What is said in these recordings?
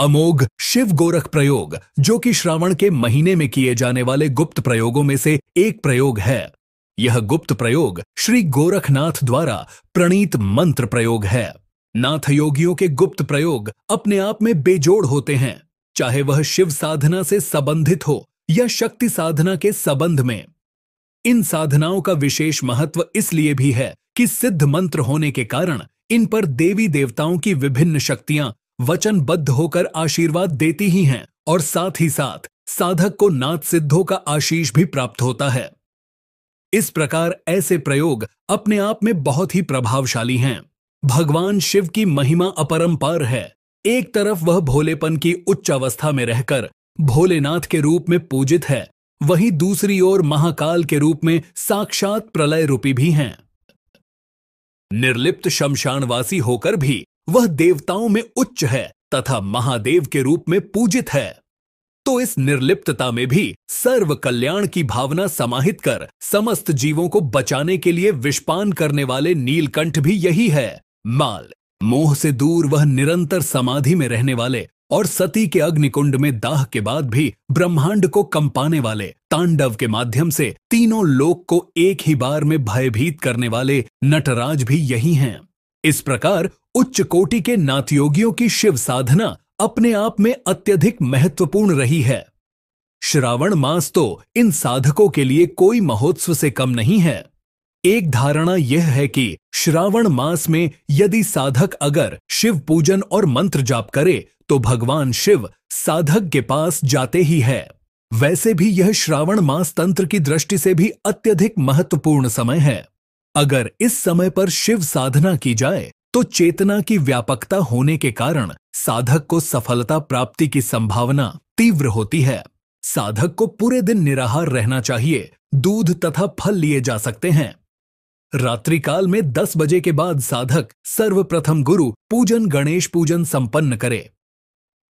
अमोघ शिव गोरख प्रयोग जो कि श्रावण के महीने में किए जाने वाले गुप्त प्रयोगों में से एक प्रयोग है यह गुप्त प्रयोग श्री गोरखनाथ द्वारा प्रणीत मंत्र प्रयोग है नाथ योगियों के गुप्त प्रयोग अपने आप में बेजोड़ होते हैं चाहे वह शिव साधना से संबंधित हो या शक्ति साधना के संबंध में इन साधनाओं का विशेष महत्व इसलिए भी है कि सिद्ध मंत्र होने के कारण इन पर देवी देवताओं की विभिन्न शक्तियां वचनबद्ध होकर आशीर्वाद देती ही हैं और साथ ही साथ साधक को नाथ सिद्धों का आशीष भी प्राप्त होता है इस प्रकार ऐसे प्रयोग अपने आप में बहुत ही प्रभावशाली हैं भगवान शिव की महिमा अपरंपार है एक तरफ वह भोलेपन की उच्च अवस्था में रहकर भोलेनाथ के रूप में पूजित है वहीं दूसरी ओर महाकाल के रूप में साक्षात प्रलय रूपी भी हैं निर्लिप्त शमशानवासी होकर भी वह देवताओं में उच्च है तथा महादेव के रूप में पूजित है तो इस निर्लिप्तता में भी सर्व कल्याण की भावना समाहित कर समस्त जीवों को बचाने के लिए विषपान करने वाले नीलकंठ भी यही है माल मोह से दूर वह निरंतर समाधि में रहने वाले और सती के अग्निकुंड में दाह के बाद भी ब्रह्मांड को कंपाने वाले तांडव के माध्यम से तीनों लोक को एक ही बार में भयभीत करने वाले नटराज भी यही हैं इस प्रकार उच्च कोटि के नाथयोगियों की शिव साधना अपने आप में अत्यधिक महत्वपूर्ण रही है श्रावण मास तो इन साधकों के लिए कोई महोत्सव से कम नहीं है एक धारणा यह है कि श्रावण मास में यदि साधक अगर शिव पूजन और मंत्र जाप करे तो भगवान शिव साधक के पास जाते ही है वैसे भी यह श्रावण मास तंत्र की दृष्टि से भी अत्यधिक महत्वपूर्ण समय है अगर इस समय पर शिव साधना की जाए तो चेतना की व्यापकता होने के कारण साधक को सफलता प्राप्ति की संभावना तीव्र होती है साधक को पूरे दिन निराहार रहना चाहिए दूध तथा फल लिए जा सकते हैं रात्रि काल में 10 बजे के बाद साधक सर्वप्रथम गुरु पूजन गणेश पूजन संपन्न करे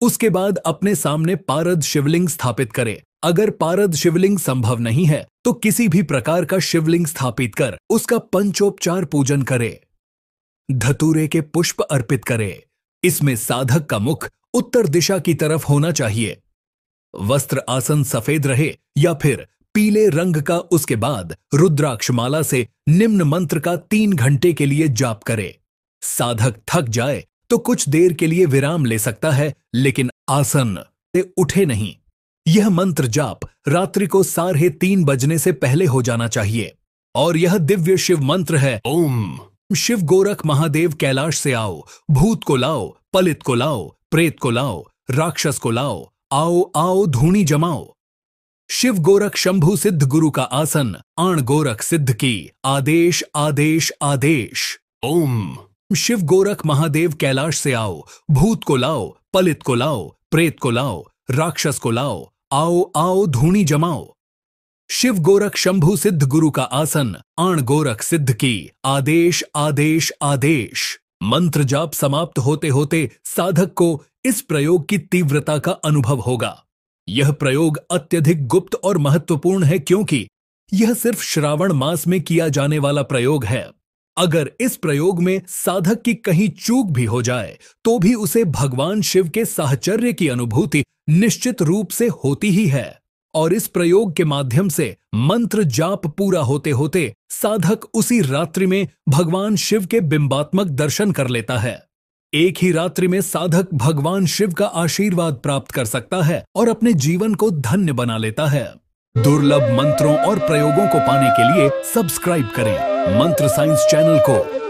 उसके बाद अपने सामने पारद शिवलिंग स्थापित करे अगर पारद शिवलिंग संभव नहीं है तो किसी भी प्रकार का शिवलिंग स्थापित कर उसका पंचोपचार पूजन करे धतूरे के पुष्प अर्पित करे इसमें साधक का मुख उत्तर दिशा की तरफ होना चाहिए वस्त्र आसन सफेद रहे या फिर पीले रंग का उसके बाद रुद्राक्षमाला से निम्न मंत्र का तीन घंटे के लिए जाप करे साधक थक जाए तो कुछ देर के लिए विराम ले सकता है लेकिन आसन से उठे नहीं यह मंत्र जाप रात्रि को साढ़े तीन बजने से पहले हो जाना चाहिए और यह दिव्य शिव मंत्र है ओम शिव गोरख महादेव कैलाश से आओ भूत को लाओ पलित को लाओ प्रेत को लाओ राक्षस को लाओ आओ आओ धूणी जमाओ शिव गोरख शंभु सिद्ध गुरु का आसन आण गोरख सिद्ध की आदेश आदेश आदेश ओम शिव गोरख महादेव कैलाश से आओ भूत को लाओ पलित को लाओ प्रेत को लाओ राक्षस को लाओ आओ आओ धूणी जमाओ शिव गोरख शंभु सिद्ध गुरु का आसन आण गोरख सिद्ध की आदेश आदेश आदेश मंत्र जाप समाप्त होते होते साधक को इस प्रयोग की तीव्रता का अनुभव होगा यह प्रयोग अत्यधिक गुप्त और महत्वपूर्ण है क्योंकि यह सिर्फ श्रावण मास में किया जाने वाला प्रयोग है अगर इस प्रयोग में साधक की कहीं चूक भी हो जाए तो भी उसे भगवान शिव के साहचर्य की अनुभूति निश्चित रूप से होती ही है और इस प्रयोग के माध्यम से मंत्र जाप पूरा होते होते साधक उसी रात्रि में भगवान शिव के बिंबात्मक दर्शन कर लेता है एक ही रात्रि में साधक भगवान शिव का आशीर्वाद प्राप्त कर सकता है और अपने जीवन को धन्य बना लेता है दुर्लभ मंत्रों और प्रयोगों को पाने के लिए सब्सक्राइब करें मंत्र साइंस चैनल को